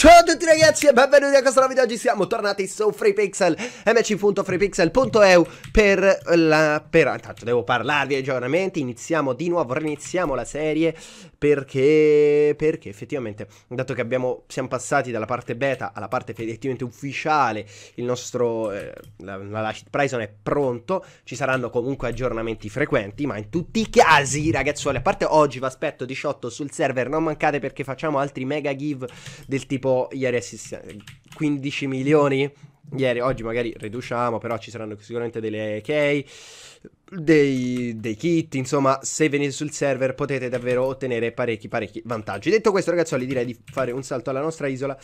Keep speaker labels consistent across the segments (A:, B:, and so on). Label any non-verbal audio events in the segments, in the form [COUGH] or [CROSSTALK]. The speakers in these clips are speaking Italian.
A: Ciao a tutti ragazzi e benvenuti a questo nuovo video, oggi siamo tornati su FreePixel, mc.freepixel.eu per la... per... intanto devo parlarvi di aggiornamenti, iniziamo di nuovo, reiniziamo la serie perché... perché effettivamente, dato che abbiamo... siamo passati dalla parte beta alla parte effettivamente ufficiale, il nostro... Eh, la, la Lashit Prison è pronto, ci saranno comunque aggiornamenti frequenti, ma in tutti i casi ragazzuoli, a parte oggi vi aspetto 18 sul server, non mancate perché facciamo altri mega give del tipo tipo ieri assistiamo 15 milioni. Ieri, oggi magari riduciamo, però ci saranno sicuramente delle key, dei, dei kit, insomma, se venite sul server potete davvero ottenere parecchi parecchi vantaggi. Detto questo, ragazzoli, direi di fare un salto alla nostra isola,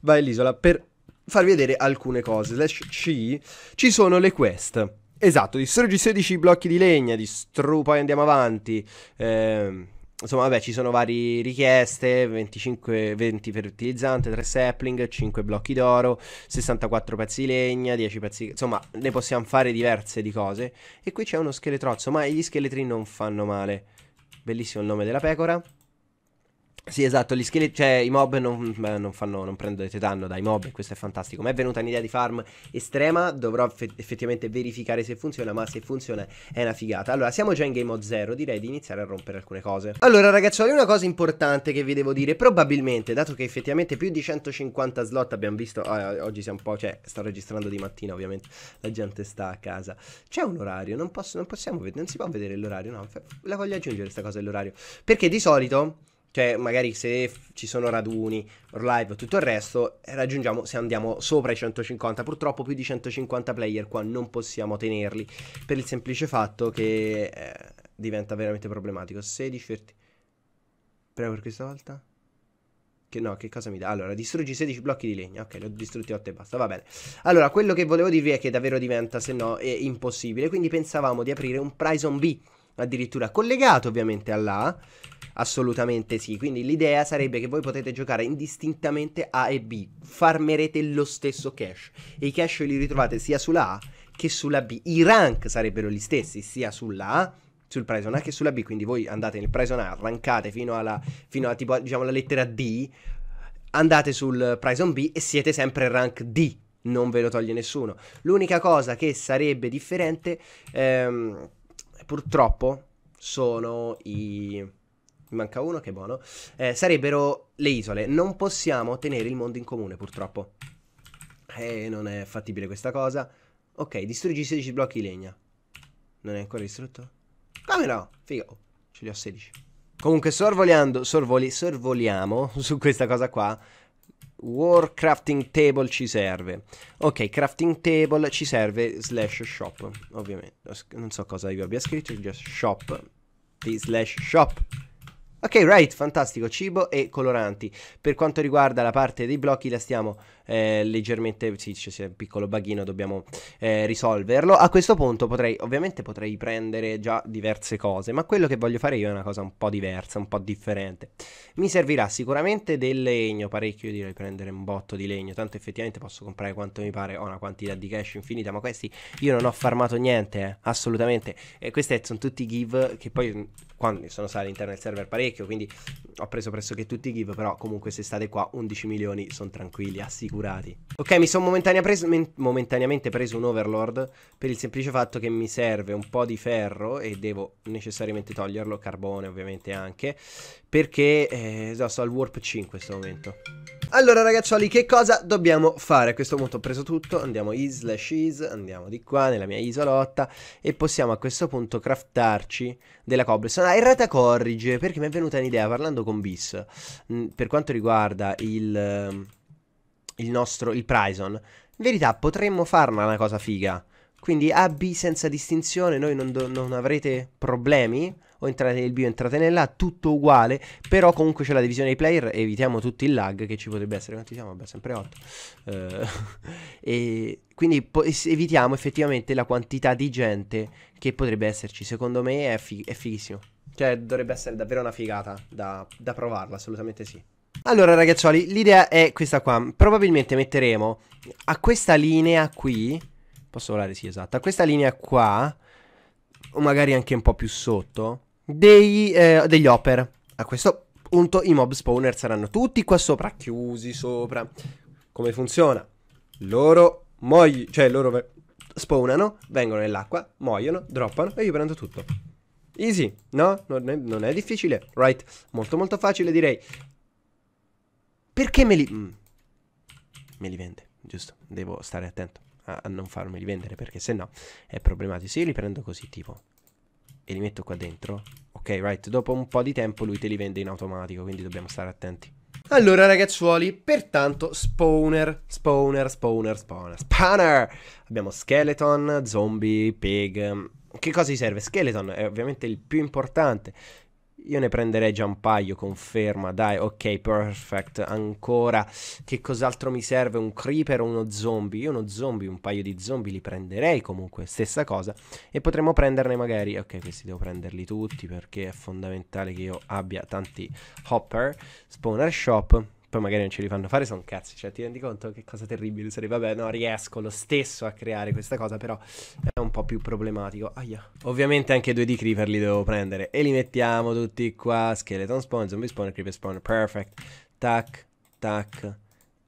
A: vai all'isola, per farvi vedere alcune cose. Slash C, ci sono le quest. Esatto, distruggi 16 blocchi di legna, di strupa e andiamo avanti. Ehm insomma, vabbè, ci sono varie richieste, 25, 20 per utilizzante, 3 sapling, 5 blocchi d'oro, 64 pezzi di legna, 10 pezzi... Insomma, ne possiamo fare diverse di cose. E qui c'è uno scheletrozzo, ma gli scheletri non fanno male. Bellissimo il nome della pecora. Sì, esatto, gli scheletri, cioè i mob non, non, fanno, non prendete danno dai mob, questo è fantastico. Mi è venuta un'idea di farm estrema, dovrò fe- effettivamente verificare se funziona, ma se funziona è una figata. Allora, siamo già in game mode 0, direi di iniziare a rompere alcune cose. Allora, ragazzuoli, una cosa importante che vi devo dire, probabilmente, dato che effettivamente più di 150 slot abbiamo visto, oh, oggi siamo un po', cioè, sto registrando di mattina ovviamente, la gente sta a casa. C'è un orario, non, posso, non possiamo vedere, non si può vedere l'orario, no, la voglio aggiungere questa cosa dell'orario, perché di solito cioè magari se ci sono raduni, live e tutto il resto, eh, raggiungiamo se andiamo sopra i 150. Purtroppo più di 150 player qua non possiamo tenerli per il semplice fatto che eh, diventa veramente problematico. 16 verti. Prego per questa volta. Che no, che cosa mi dà? Allora, distruggi 16 blocchi di legna. Ok, li ho distrutti 8 e basta, va bene. Allora, quello che volevo dirvi è che davvero diventa, se no, è impossibile. Quindi pensavamo di aprire un Prison B, addirittura collegato ovviamente all'A Assolutamente sì. Quindi l'idea sarebbe che voi potete giocare indistintamente A e B, farmerete lo stesso cash E i cash li ritrovate sia sulla A che sulla B. I rank sarebbero gli stessi, sia sulla A sul Prison A che sulla B. Quindi voi andate nel Prison A, rankate fino alla, fino a, tipo, diciamo, la lettera D, andate sul Prison B e siete sempre rank D. Non ve lo toglie nessuno. L'unica cosa che sarebbe differente, ehm, purtroppo, sono i mi manca uno che buono, eh, sarebbero le isole. Non possiamo tenere il mondo in comune purtroppo. eh, non è fattibile questa cosa. Ok, distruggi 16 blocchi di legna. Non è ancora distrutto? Come no? Figa, ce li ho 16. Comunque sorvoliando, sorvoli, sorvoliamo [LAUGHS] su questa cosa qua. War crafting table ci serve. Ok, crafting table ci serve slash shop, ovviamente. Non so cosa io abbia scritto, just shop. Slash shop. Ok, right, fantastico, cibo e coloranti. Per quanto riguarda la parte dei blocchi la stiamo eh, leggermente, sì, c'è, un piccolo baghino, dobbiamo eh, risolverlo. A questo punto potrei, ovviamente potrei prendere già diverse cose, ma quello che voglio fare io è una cosa un po' diversa, un po' differente. Mi servirà sicuramente del legno, parecchio, io direi prendere un botto di legno, tanto effettivamente posso comprare quanto mi pare, ho una quantità di cash infinita, ma questi io non ho farmato niente, eh, assolutamente. E questi sono tutti give che poi mm, quando sono stati all'interno del server parecchio, quindi ho preso pressoché tutti i give, però comunque se state qua 11 milioni sono tranquilli, assicuro figurati. Ok, mi sono momentaneamente, momentaneamente preso un overlord per il semplice fatto che mi serve un po' di ferro e devo necessariamente toglierlo, carbone ovviamente anche, perché eh, sto al warp 5 in questo momento. Allora ragazzuoli, che cosa dobbiamo fare? A questo punto ho preso tutto, andiamo is slash is, andiamo di qua nella mia isolotta e possiamo a questo punto craftarci della cobblestone. Ah, errata corrige, perché mi è venuta un'idea parlando con Bis, per quanto riguarda il ehm, il nostro, il Prison. In verità potremmo farla una cosa figa. Quindi A, B senza distinzione, noi non, non avrete problemi. O entrate nel B o entrate nell'A, tutto uguale. Però comunque c'è la divisione dei player. Evitiamo tutto il lag che ci potrebbe essere. Quanti siamo? Vabbè, sempre 8. Eh, [LAUGHS] e quindi evitiamo effettivamente la quantità di gente che potrebbe esserci. Secondo me è, fi- è fighissimo. Cioè, dovrebbe essere davvero una figata da, da provarla, assolutamente sì. Allora ragazzuoli, l'idea è questa qua. Probabilmente metteremo a questa linea qui, posso volare sì esatto, a questa linea qua, o magari anche un po' più sotto, dei, eh, degli hopper. A questo punto i mob spawner saranno tutti qua sopra, chiusi sopra. Come funziona? Loro muoiono, cioè loro spawnano, vengono nell'acqua, muoiono, droppano e io prendo tutto. Easy, no? Non è, non è difficile, right? Molto molto facile direi. Perché me li... Mm. Me li vende, giusto? Devo stare attento a, a non farmeli vendere perché se no è problematico. Se io li prendo così tipo e li metto qua dentro, ok, right, dopo un po' di tempo lui te li vende in automatico, quindi dobbiamo stare attenti. Allora ragazzuoli, pertanto spawner, spawner, spawner, spawner, spawner! Abbiamo skeleton, zombie, pig... Che cosa gli serve? Skeleton è ovviamente il più importante io ne prenderei già un paio, conferma, dai, ok, perfect, ancora. Che cos'altro mi serve? Un creeper o uno zombie? Io uno zombie, un paio di zombie li prenderei comunque, stessa cosa. E potremmo prenderne magari, ok, questi devo prenderli tutti perché è fondamentale che io abbia tanti hopper. Spawner shop, poi magari non ce li fanno fare sono cazzi, cioè ti rendi conto che cosa terribile sarebbe, vabbè no riesco lo stesso a creare questa cosa però è un po' più problematico, Aia. ovviamente anche due di creeper li devo prendere e li mettiamo tutti qua, skeleton spawn, zombie spawn, creeper spawn, perfect, tac, tac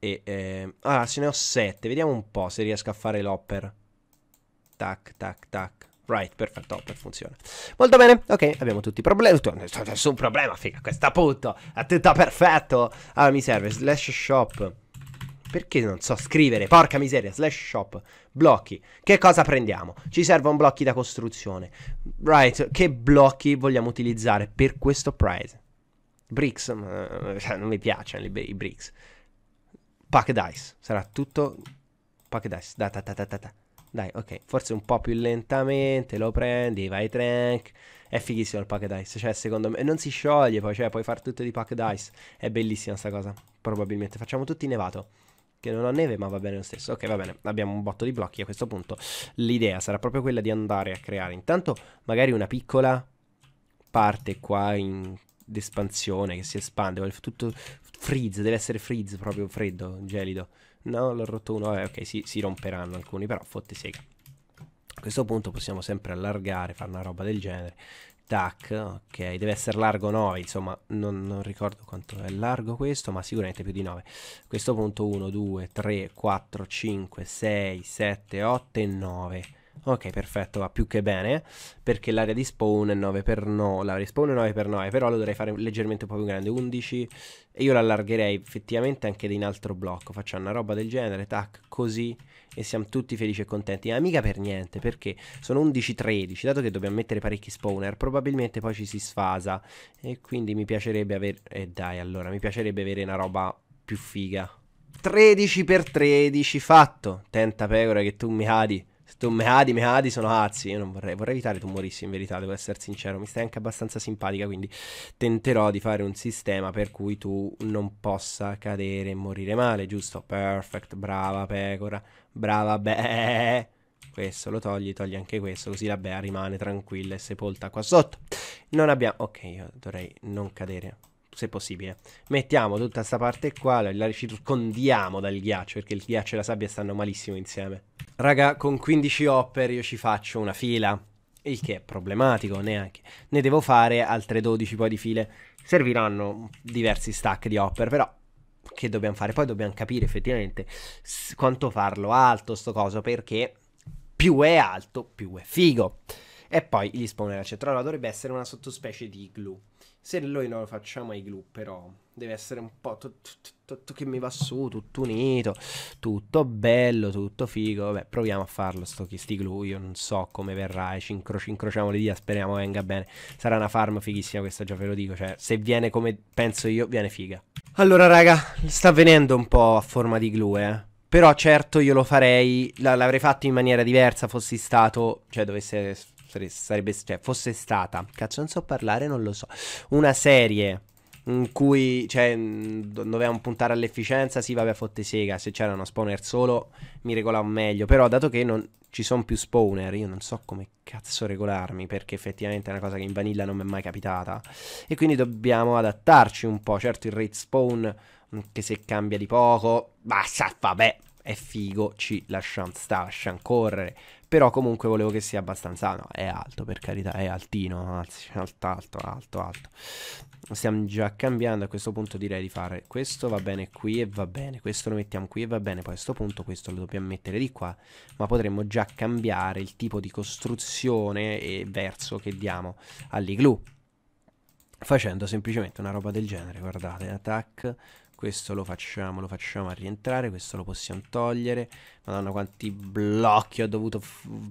A: e eh... ah ce ne ho sette, vediamo un po' se riesco a fare l'hopper, tac, tac, tac, Right, perfetto, oh, funziona. Molto bene, ok, abbiamo tutti i problemi. Nessun problema, figa, a questo punto. È tutto perfetto. Allora, ah, mi serve slash shop. Perché non so scrivere? Porca miseria, slash shop. Blocchi. Che cosa prendiamo? Ci servono blocchi da costruzione. Right, che blocchi vogliamo utilizzare per questo prize? Bricks, mm, eh, non mi piacciono i, bricks. Pack dice, sarà tutto... Pack dice, da, da, da, da, da. Dai, ok, forse un po' più lentamente lo prendi, vai trank. È fighissimo il pack dice, cioè secondo me non si scioglie, poi cioè puoi fare tutto di pack dice. È bellissima sta cosa, probabilmente. Facciamo tutti nevato. Che non ha neve, ma va bene lo stesso. Ok, va bene. Abbiamo un botto di blocchi a questo punto. L'idea sarà proprio quella di andare a creare intanto magari una piccola parte qua in d'espansione che si espande, tutto freeze, deve essere freeze proprio freddo, gelido. No, l'ho rotto uno. Vabbè, eh, ok, si, si romperanno alcuni, però fotte sega. A questo punto possiamo sempre allargare, fare una roba del genere. Tac, ok, deve essere largo 9, insomma, non, non, ricordo quanto è largo questo, ma sicuramente più di 9. A questo punto 1, 2, 3, 4, 5, 6, 7, 8 e 9. Ok, perfetto, va più che bene, perché l'area di spawn è 9x9, l'area di spawn è 9x9, però lo dovrei fare leggermente un po' più grande, 11, e io lo allargherei effettivamente anche in altro blocco, facciamo una roba del genere, tac, così, e siamo tutti felici e contenti, ma mica per niente, perché sono 11-13, dato che dobbiamo mettere parecchi spawner, probabilmente poi ci si sfasa, e quindi mi piacerebbe avere, e eh dai allora, mi piacerebbe avere una roba più figa. 13x13 fatto, tenta pecora che tu mi adi. Tom Hadi, Mehadi sono azzi. Io non vorrei, vorrei evitare tumorissi, in verità, devo essere sincero. Mi stai anche abbastanza simpatica, quindi tenterò di fare un sistema per cui tu non possa cadere e morire male, giusto? Perfect, brava pecora, brava beh. Questo lo togli, togli anche questo, così la bea rimane tranquilla e sepolta qua sotto. Non abbiamo... Ok, io dovrei non cadere se possibile. Mettiamo tutta questa parte qua, la, la circondiamo dal ghiaccio, perché il ghiaccio e la sabbia stanno malissimo insieme. Raga, con 15 hopper io ci faccio una fila, il che è problematico neanche. Ne devo fare altre 12 poi di file. Serviranno diversi stack di hopper, però che dobbiamo fare? Poi dobbiamo capire effettivamente quanto farlo alto sto coso, perché più è alto, più è figo. E poi gli spawner al cioè, Allora dovrebbe essere una sottospecie di glue. Se noi non lo facciamo ai glue, però, deve essere un po' tutto, che mi va su, tutto unito, tutto bello, tutto figo. Vabbè, proviamo a farlo sto chisti sti glue, io non so come verrà, eh, ci, ci incrociamo le dita, speriamo venga bene. Sarà una farm fighissima questa, già ve lo dico, cioè se viene come penso io, viene figa. Allora raga, sta venendo un po' a forma di glue, eh. Però certo io lo farei, l'avrei fatto in maniera diversa fossi stato, cioè dovesse sarebbe, cioè, fosse stata, cazzo non so parlare, non lo so, una serie in cui cioè, dovevamo puntare all'efficienza, sì vabbè fotte sega, se c'era uno spawner solo mi regolavo meglio, però dato che non ci sono più spawner, io non so come cazzo regolarmi, perché effettivamente è una cosa che in vanilla non mi è mai capitata, e quindi dobbiamo adattarci un po', certo il rate spawn mm, che se cambia di poco, basta, vabbè, è figo, ci lasciamo sta, lasciamo correre. Però comunque volevo che sia abbastanza... No, è alto per carità, è altino, anzi, alto, alto, alto, alto. Stiamo già cambiando, a questo punto direi di fare questo va bene qui e va bene, questo lo mettiamo qui e va bene, poi a questo punto questo lo dobbiamo mettere di qua, ma potremmo già cambiare il tipo di costruzione e verso che diamo all'igloo. Facendo semplicemente una roba del genere, guardate, attack questo lo facciamo, lo facciamo a rientrare, questo lo possiamo togliere. Madonna quanti blocchi ho dovuto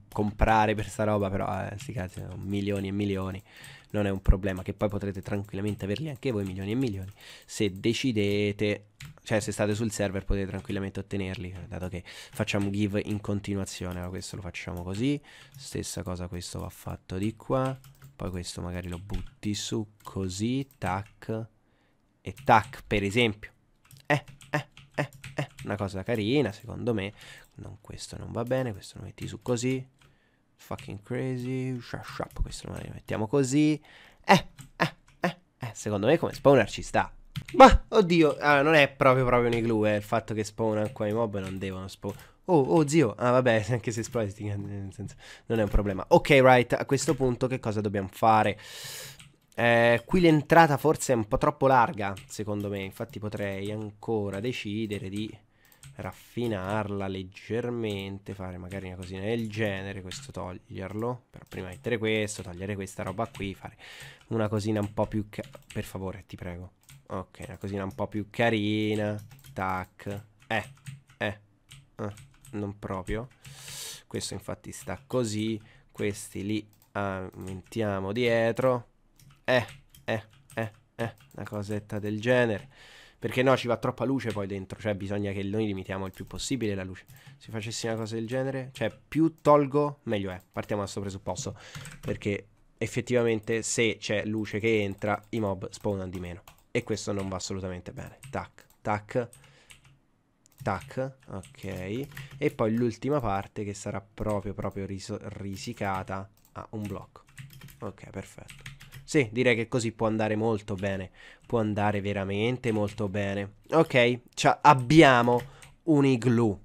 A: comprare per sta roba, però eh, sti cazzi, milioni e milioni. Non è un problema che poi potrete tranquillamente averli anche voi milioni e milioni se decidete, cioè se state sul server potete tranquillamente ottenerli, dato che facciamo give in continuazione, allora, questo lo facciamo così, stessa cosa questo va fatto di qua, poi questo magari lo butti su così, tac e tac per esempio eh, eh, eh, eh, una cosa carina, secondo me. Non, questo non va bene, questo lo metti su così. Fucking crazy, shush up, questo lo mettiamo così. Eh, eh, eh, eh, secondo me come spawner ci sta. Ma, oddio, ah, non è proprio proprio un igloo, eh, il fatto che spawnano qua i mob non devono spawnare. Oh, oh, zio. Ah, vabbè, [LAUGHS] anche se esplodi, nel senso, non è un problema. Ok, right, a questo punto che cosa dobbiamo fare? Eh, qui l'entrata forse è un po' troppo larga, secondo me. Infatti potrei ancora decidere di raffinarla leggermente, fare magari una cosina del genere, questo toglierlo, però prima mettere questo, togliere questa roba qui, fare una cosina un po' più... per favore, ti prego. Ok, una cosina un po' più carina. Tac. Eh, eh, eh, non proprio. Questo infatti sta così, questi li aumentiamo ah, dietro eh, eh, eh, eh, una cosetta del genere. Perché no, ci va troppa luce poi dentro, cioè bisogna che noi limitiamo il più possibile la luce. Se facessi una cosa del genere, cioè più tolgo, meglio è. Partiamo da questo presupposto, perché effettivamente se c'è luce che entra, i mob spawnano di meno. E questo non va assolutamente bene. Tac, tac, tac, ok. E poi l'ultima parte che sarà proprio, proprio risicata a ah, un blocco. Ok, perfetto. Sì, direi che così può andare molto bene. Può andare veramente molto bene. Ok, cioè abbiamo un igloo.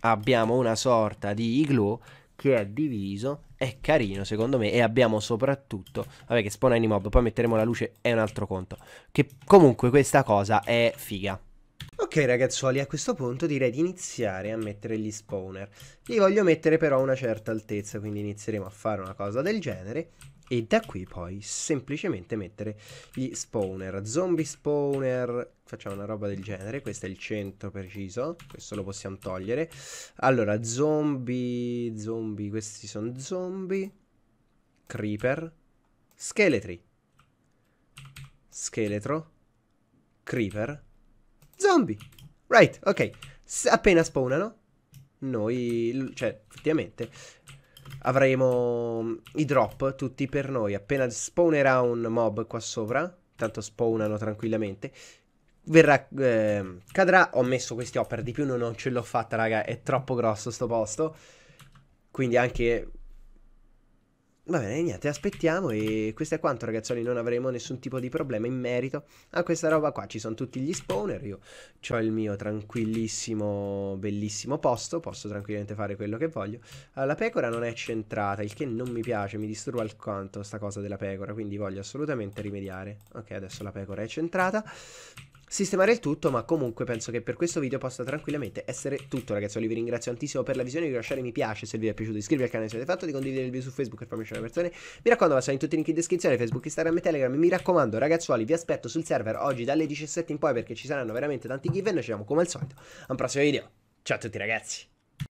A: Abbiamo una sorta di igloo che è diviso. È carino secondo me e abbiamo soprattutto... Vabbè che spawn mob, poi metteremo la luce, è un altro conto. Che comunque questa cosa è figa. Ok ragazzuoli, a questo punto direi di iniziare a mettere gli spawner. Li voglio mettere però a una certa altezza, quindi inizieremo a fare una cosa del genere e da qui poi semplicemente mettere gli spawner, zombie spawner, facciamo una roba del genere, questo è il centro preciso, questo lo possiamo togliere. Allora, zombie, zombie, questi sono zombie, creeper, scheletri, scheletro, creeper, zombie. Right, ok, S appena spawnano, noi, cioè, effettivamente avremo mm, i drop tutti per noi. Appena spawnerà un mob qua sopra, tanto spawnano tranquillamente, verrà, eh, cadrà. Ho messo questi hopper, di più non ce l'ho fatta, raga, è troppo grosso sto posto. Quindi anche Va bene, niente, aspettiamo e questo è quanto ragazzoni, non avremo nessun tipo di problema in merito a questa roba qua, ci sono tutti gli spawner, io ho il mio tranquillissimo, bellissimo posto, posso tranquillamente fare quello che voglio. Ah, la pecora non è centrata, il che non mi piace, mi disturba alquanto sta cosa della pecora, quindi voglio assolutamente rimediare. Ok, adesso la pecora è centrata, sistemare il tutto, ma comunque penso che per questo video possa tranquillamente essere tutto, ragazzi. Io vi ringrazio tantissimo per la visione, vi lasciare mi piace se il video è piaciuto, iscrivervi al canale se l'avete fatto, di condividere il video su Facebook per farmi uscire le persone. Mi raccomando, sono in tutti i link in descrizione, Facebook, Instagram e Telegram. Mi raccomando, ragazzuoli, vi aspetto sul server oggi dalle 17 in poi perché ci saranno veramente tanti give noi ci vediamo come al solito a un prossimo video. Ciao a tutti ragazzi!